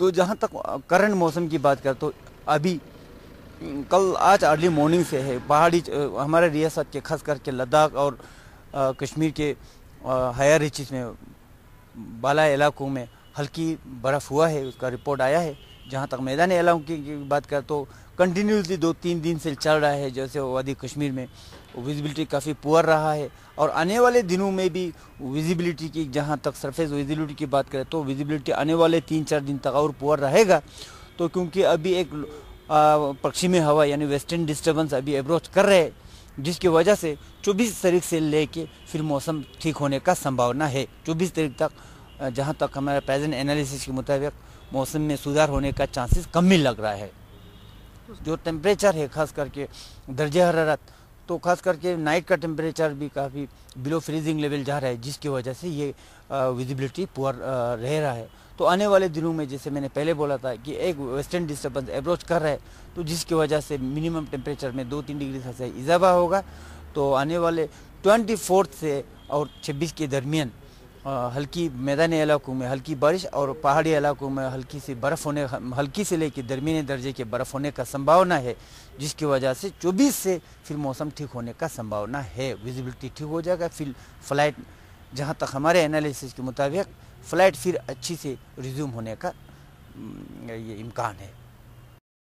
तो जहाँ तक करंट मौसम की बात करें तो अभी कल आज अर्ली मॉर्निंग से है पहाड़ी हमारे रियासत के खास करके लद्दाख और कश्मीर के हायर रिचिस में बाला इलाकों में हल्की बर्फ़ हुआ है उसका रिपोर्ट आया है जहाँ तक मैदानी इलाकों की, की बात करें तो कंटिन्यूसली दो तीन दिन से चल रहा है जैसे वादी कश्मीर में विजिबिलिटी काफ़ी पुअर रहा है और आने वाले दिनों में भी विजिबिलिटी की जहाँ तक सरफेस विजिबिलिटी की बात करें तो विजिबिलिटी आने वाले तीन चार दिन तक और पुअर रहेगा तो क्योंकि अभी एक पश्चिमी हवा यानी वेस्टर्न डिस्टर्बेंस अभी अप्रोच कर रहे हैं जिसकी वजह से 24 तारीख से लेके फिर मौसम ठीक होने का संभावना है 24 तारीख तक जहाँ तक हमारा प्रेजेंट एनालिसिस के मुताबिक मौसम में सुधार होने का चांसेस कम ही लग रहा है जो टेम्परेचर है ख़ास करके दर्ज हरारत तो ख़ास करके नाइट का टेम्परेचर भी काफ़ी बिलो फ्रीजिंग लेवल जा रहा है जिसकी वजह से ये विजिबिलिटी पुअर रह रहा है तो आने वाले दिनों में जैसे मैंने पहले बोला था कि एक वेस्टर्न डिस्टर्बेंस अप्रोच कर रहा है तो जिसकी वजह से मिनिमम टेम्परेचर में दो तीन डिग्री से इजाफा होगा तो आने वाले ट्वेंटी से और छब्बीस के दरमियान हल्की मैदानी इलाकों में हल्की बारिश और पहाड़ी इलाकों में हल्की सी बर्फ़ होने हल्की से लेकर दरमिया दर्जे के बर्फ़ होने का संभावना है जिसकी वजह से 24 से फिर मौसम ठीक होने का संभावना है विजिबिलिटी ठीक हो जाएगा फिर फ्लाइट जहाँ तक हमारे एनालिसिस के मुताबिक फ़्लाइट फिर अच्छी से रिज्यूम होने का ये इम्कान है